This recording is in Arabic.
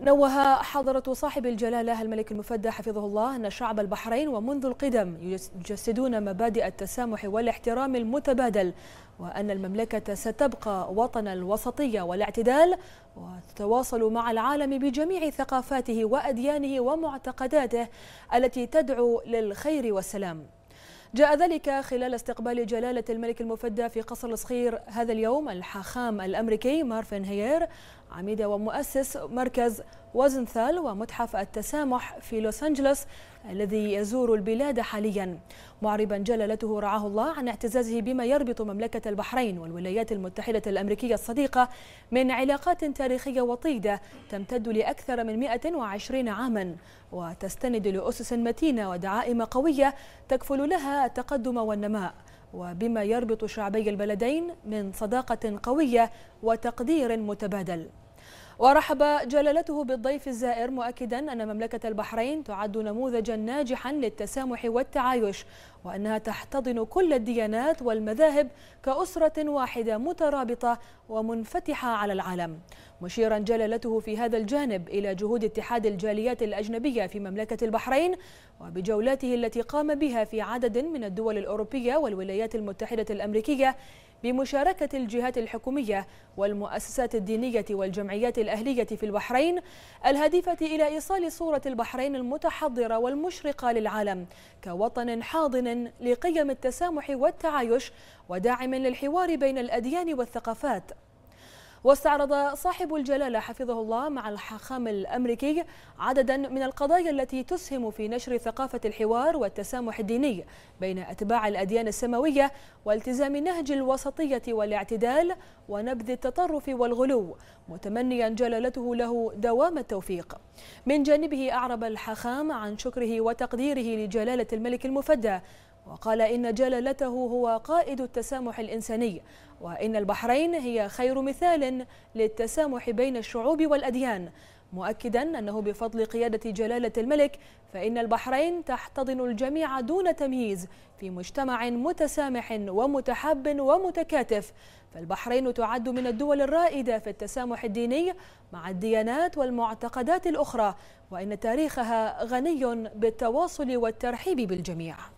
نوه حضرة صاحب الجلالة الملك المفدى حفظه الله أن شعب البحرين ومنذ القدم يجسدون مبادئ التسامح والاحترام المتبادل وأن المملكة ستبقى وطن الوسطية والاعتدال وتتواصل مع العالم بجميع ثقافاته وأديانه ومعتقداته التي تدعو للخير والسلام جاء ذلك خلال استقبال جلالة الملك المفدى في قصر الصخير هذا اليوم الحاخام الأمريكي مارفن هيير عميدة ومؤسس مركز وزنثال ومتحف التسامح في لوس أنجلوس الذي يزور البلاد حاليا معربا جلالته رعاه الله عن اعتزازه بما يربط مملكة البحرين والولايات المتحدة الأمريكية الصديقة من علاقات تاريخية وطيدة تمتد لأكثر من 120 عاما وتستند لأسس متينة ودعائم قوية تكفل لها التقدم والنماء وبما يربط شعبي البلدين من صداقة قوية وتقدير متبادل ورحب جلالته بالضيف الزائر مؤكدا أن مملكة البحرين تعد نموذجا ناجحا للتسامح والتعايش وأنها تحتضن كل الديانات والمذاهب كأسرة واحدة مترابطة ومنفتحة على العالم مشيرا جلالته في هذا الجانب إلى جهود اتحاد الجاليات الأجنبية في مملكة البحرين وبجولاته التي قام بها في عدد من الدول الأوروبية والولايات المتحدة الأمريكية بمشاركة الجهات الحكومية والمؤسسات الدينية والجمعيات الأهلية في البحرين الهادفة إلى إيصال صورة البحرين المتحضرة والمشرقة للعالم كوطن حاضن لقيم التسامح والتعايش وداعم للحوار بين الأديان والثقافات واستعرض صاحب الجلالة حفظه الله مع الحاخام الأمريكي عددا من القضايا التي تسهم في نشر ثقافة الحوار والتسامح الديني بين أتباع الأديان السماوية والتزام نهج الوسطية والاعتدال ونبذ التطرف والغلو متمنيا جلالته له دوام التوفيق من جانبه أعرب الحاخام عن شكره وتقديره لجلالة الملك المفدى وقال إن جلالته هو قائد التسامح الإنساني وإن البحرين هي خير مثال للتسامح بين الشعوب والأديان مؤكدا أنه بفضل قيادة جلالة الملك فإن البحرين تحتضن الجميع دون تمييز في مجتمع متسامح ومتحب ومتكاتف فالبحرين تعد من الدول الرائدة في التسامح الديني مع الديانات والمعتقدات الأخرى وإن تاريخها غني بالتواصل والترحيب بالجميع